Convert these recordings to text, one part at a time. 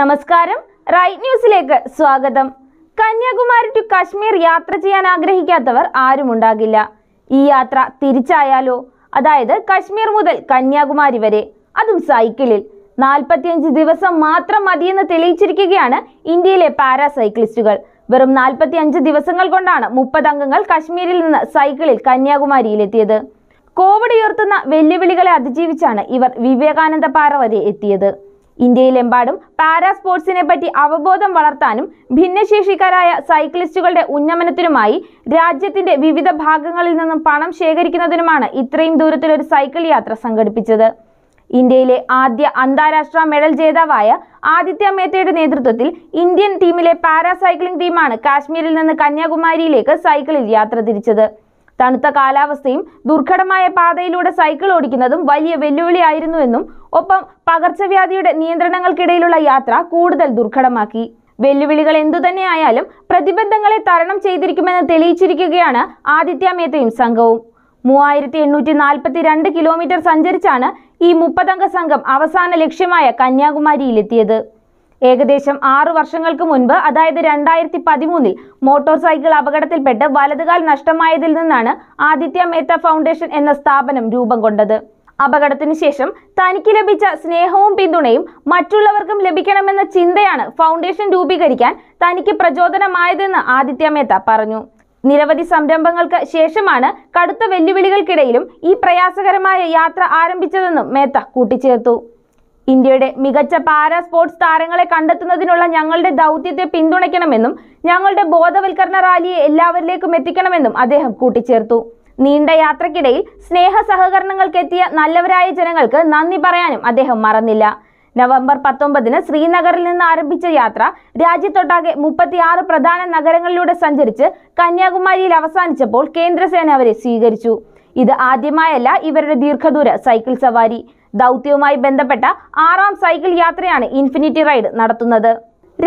നമസ്കാരം റൈറ്റ് ന്യൂസിലേക്ക് സ്വാഗതം കന്യാകുമാരി ടു കാശ്മീർ യാത്ര ചെയ്യാൻ ആഗ്രഹിക്കാത്തവർ ആരുമുണ്ടാകില്ല ഈ യാത്ര തിരിച്ചായാലോ അതായത് കശ്മീർ മുതൽ കന്യാകുമാരി വരെ അതും സൈക്കിളിൽ നാൽപ്പത്തിയഞ്ച് ദിവസം മാത്രം മതിയെന്ന് തെളിയിച്ചിരിക്കുകയാണ് ഇന്ത്യയിലെ പാരാ സൈക്ലിസ്റ്റുകൾ വെറും നാൽപ്പത്തിയഞ്ച് ദിവസങ്ങൾ കൊണ്ടാണ് മുപ്പത് അംഗങ്ങൾ കശ്മീരിൽ നിന്ന് സൈക്കിളിൽ കന്യാകുമാരിയിലെത്തിയത് കോവിഡ് ഉയർത്തുന്ന വെല്ലുവിളികളെ അതിജീവിച്ചാണ് ഇവർ വിവേകാനന്ദ പാറ വരെ എത്തിയത് ഇന്ത്യയിലെമ്പാടും പാരാ സ്പോർട്സിനെ പറ്റി അവബോധം വളർത്താനും ഭിന്നശേഷിക്കാരായ സൈക്ലിസ്റ്റുകളുടെ ഉന്നമനത്തിനുമായി രാജ്യത്തിന്റെ വിവിധ ഭാഗങ്ങളിൽ നിന്നും പണം ശേഖരിക്കുന്നതിനുമാണ് ഇത്രയും ദൂരത്തിലൊരു സൈക്കിൾ യാത്ര സംഘടിപ്പിച്ചത് ഇന്ത്യയിലെ ആദ്യ അന്താരാഷ്ട്ര മെഡൽ ജേതാവായ ആദിത്യ മേത്തയുടെ നേതൃത്വത്തിൽ ഇന്ത്യൻ ടീമിലെ പാരാ സൈക്ലിംഗ് ടീമാണ് കാശ്മീരിൽ നിന്ന് കന്യാകുമാരിയിലേക്ക് സൈക്കിളിൽ യാത്ര തിരിച്ചത് തണുത്ത കാലാവസ്ഥയും ദുർഘടമായ പാതയിലൂടെ സൈക്കിൾ ഓടിക്കുന്നതും വലിയ വെല്ലുവിളിയായിരുന്നുവെന്നും ഒപ്പം പകർച്ചവ്യാധിയുടെ നിയന്ത്രണങ്ങൾക്കിടയിലുള്ള യാത്ര കൂടുതൽ ദുർഘടമാക്കി വെല്ലുവിളികൾ എന്തുതന്നെയായാലും പ്രതിബന്ധങ്ങളെ തരണം ചെയ്തിരിക്കുമെന്ന് തെളിയിച്ചിരിക്കുകയാണ് ആദിത്യ മേത്തയും സംഘവും മൂവായിരത്തി എണ്ണൂറ്റി നാൽപ്പത്തി രണ്ട് കിലോമീറ്റർ സഞ്ചരിച്ചാണ് ഈ മുപ്പതംഗ സംഘം അവസാന ലക്ഷ്യമായ കന്യാകുമാരിയിലെത്തിയത് ഏകദേശം ആറ് വർഷങ്ങൾക്ക് മുൻപ് അതായത് രണ്ടായിരത്തി പതിമൂന്നിൽ മോട്ടോർ സൈക്കിൾ അപകടത്തിൽപ്പെട്ട് വലതുകാൽ നഷ്ടമായതിൽ നിന്നാണ് ആദിത്യ മേത്ത ഫൗണ്ടേഷൻ എന്ന സ്ഥാപനം രൂപം കൊണ്ടത് അപകടത്തിനു ശേഷം തനിക്ക് ലഭിച്ച സ്നേഹവും പിന്തുണയും മറ്റുള്ളവർക്കും ലഭിക്കണമെന്ന ചിന്തയാണ് ഫൗണ്ടേഷൻ രൂപീകരിക്കാൻ തനിക്ക് പ്രചോദനമായതെന്ന് ആദിത്യ മേത്ത പറഞ്ഞു നിരവധി സംരംഭങ്ങൾക്ക് ശേഷമാണ് കടുത്ത വെല്ലുവിളികൾക്കിടയിലും ഈ പ്രയാസകരമായ യാത്ര ആരംഭിച്ചതെന്നും മേത്ത കൂട്ടിച്ചേർത്തു ഇന്ത്യയുടെ മികച്ച പാരാ സ്പോർട്സ് താരങ്ങളെ കണ്ടെത്തുന്നതിനുള്ള ഞങ്ങളുടെ ദൗത്യത്തെ പിന്തുണയ്ക്കണമെന്നും ഞങ്ങളുടെ ബോധവൽക്കരണ റാലിയെ എല്ലാവരിലേക്കും എത്തിക്കണമെന്നും അദ്ദേഹം കൂട്ടിച്ചേർത്തു നീണ്ട യാത്രക്കിടയിൽ സ്നേഹ സഹകരണങ്ങൾക്കെത്തിയ നല്ലവരായ ജനങ്ങൾക്ക് നന്ദി പറയാനും അദ്ദേഹം മറന്നില്ല നവംബർ പത്തൊമ്പതിന് ശ്രീനഗറിൽ നിന്ന് ആരംഭിച്ച യാത്ര രാജ്യത്തൊട്ടാകെ മുപ്പത്തിയാറ് പ്രധാന നഗരങ്ങളിലൂടെ സഞ്ചരിച്ച് കന്യാകുമാരിയിൽ അവസാനിച്ചപ്പോൾ കേന്ദ്രസേന അവരെ സ്വീകരിച്ചു ഇത് ആദ്യമായല്ല ഇവരുടെ ദീർഘദൂര സൈക്കിൾ സവാരി ദൗത്യവുമായി ബന്ധപ്പെട്ട ആറാം സൈക്കിൾ യാത്രയാണ് ഇൻഫിനിറ്റി റൈഡ് നടത്തുന്നത്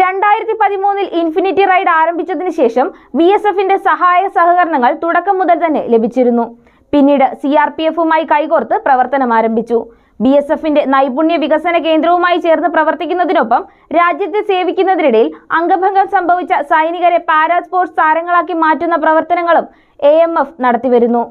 രണ്ടായിരത്തി പതിമൂന്നിൽ ഇൻഫിനിറ്റി റൈഡ് ആരംഭിച്ചതിന് ശേഷം ബി എസ് എഫിന്റെ സഹായ സഹകരണങ്ങൾ തുടക്കം മുതൽ തന്നെ ലഭിച്ചിരുന്നു പിന്നീട് സി ആർ പി എഫുമായി കൈകോർത്ത് പ്രവർത്തനം ആരംഭിച്ചു ബി എസ് എഫിന്റെ നൈപുണ്യ വികസന കേന്ദ്രവുമായി ചേർന്ന് പ്രവർത്തിക്കുന്നതിനൊപ്പം രാജ്യത്തെ സേവിക്കുന്നതിനിടയിൽ അംഗഭംഗം സംഭവിച്ച സൈനികരെ പാരാ സ്പോർട്സ് താരങ്ങളാക്കി മാറ്റുന്ന പ്രവർത്തനങ്ങളും എ എം എഫ് നടത്തിവരുന്നു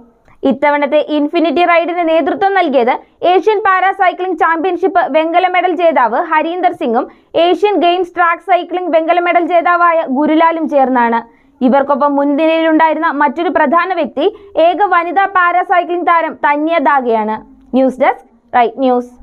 ഇത്തവണത്തെ ഇൻഫിനിറ്റി റൈഡിന് നേതൃത്വം നൽകിയത് ഏഷ്യൻ പാരാസൈക്ലിംഗ് ചാമ്പ്യൻഷിപ്പ് വെങ്കല മെഡൽ ജേതാവ് ഹരീന്ദർ സിംഗും ഏഷ്യൻ ഗെയിംസ് ട്രാക്ക് സൈക്ലിംഗ് വെങ്കല മെഡൽ ജേതാവായ ഗുരുലാലും ചേർന്നാണ് ഇവർക്കൊപ്പം മുൻനിരയിലുണ്ടായിരുന്ന മറ്റൊരു പ്രധാന വ്യക്തി ഏക വനിതാ പാരാസൈക്ലിംഗ് താരം തന്യ ദാഗയാണ് ന്യൂസ് ഡെസ്ക് റൈറ്റ് ന്യൂസ്